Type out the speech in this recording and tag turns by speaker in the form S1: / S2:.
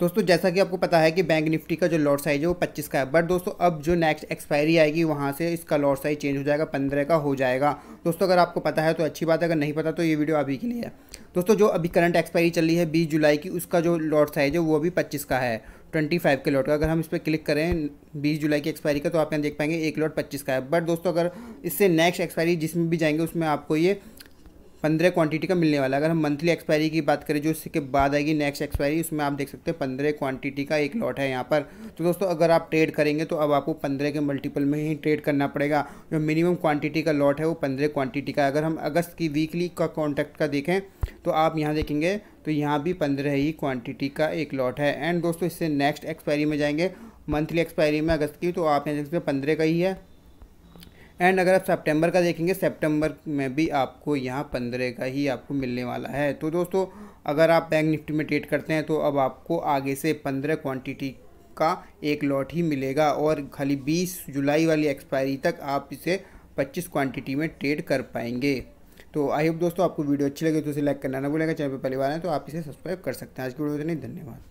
S1: दोस्तों जैसा कि आपको पता है कि बैंक निफ्टी का जो लॉट साइज है वो पच्चीस का है बट दोस्तों अब जो नेक्स्ट एक्सपायरी आएगी वहाँ से इसका लॉट साइज चेंज हो जाएगा पंद्रह का हो जाएगा दोस्तों अगर आपको पता है तो अच्छी बात है अगर नहीं पता तो ये वीडियो अभी के लिए है दोस्तों जो अभी करंट एक्सपायरी चल रही है बीस जुलाई की उसका जो लॉट साइज है वो अभी पच्चीस का है ट्वेंटी फाइव के लॉट का अगर हम इस पर क्लिक करें बीस जुलाई की एक्सपायरी का तो आप यहाँ देख पाएंगे एक लॉट पच्चीस का है बट दोस्तों अगर इससे नेक्स्ट एक्सपायरी जिसमें भी जाएंगे उसमें आपको ये पंद्रह क्वांटिटी का मिलने वाला है अगर हम मंथली एक्सपायरी की बात करें जो इसके बाद आएगी नेक्स्ट एक्सपायरी उसमें आप देख सकते हैं पंद्रह क्वांटिटी का एक लॉट है यहाँ पर तो दोस्तों अगर आप ट्रेड करेंगे तो अब आपको पंद्रह के मल्टीपल में ही ट्रेड करना पड़ेगा जो मिनिमम क्वांटिटी का लॉट है वो पंद्रह क्वांटिटी का अगर हम अगस्त की वीकली का कॉन्टैक्ट का देखें तो आप यहाँ देखेंगे तो यहाँ भी पंद्रह ही क्वान्टिटी का एक लॉट है एंड दोस्तों इससे नेक्स्ट एक्सपायरी में जाएंगे मंथली एक्सपायरी में अगस्त की तो आप यहाँ देख सकते हैं पंद्रह का ही है एंड अगर आप सितंबर का देखेंगे सितंबर में भी आपको यहाँ पंद्रह का ही आपको मिलने वाला है तो दोस्तों अगर आप बैंक निफ्टी में ट्रेड करते हैं तो अब आपको आगे से पंद्रह क्वांटिटी का एक लॉट ही मिलेगा और खाली बीस जुलाई वाली एक्सपायरी तक आप इसे पच्चीस क्वांटिटी में ट्रेड कर पाएंगे तो आई होप दोस्तों आपको वीडियो अच्छी लगे तो इसे लाइक करना ना भूलेगा चैनल पर पहली बार है तो आप इसे सब्सक्राइब कर सकते हैं आज की वीडियो नहीं धन्यवाद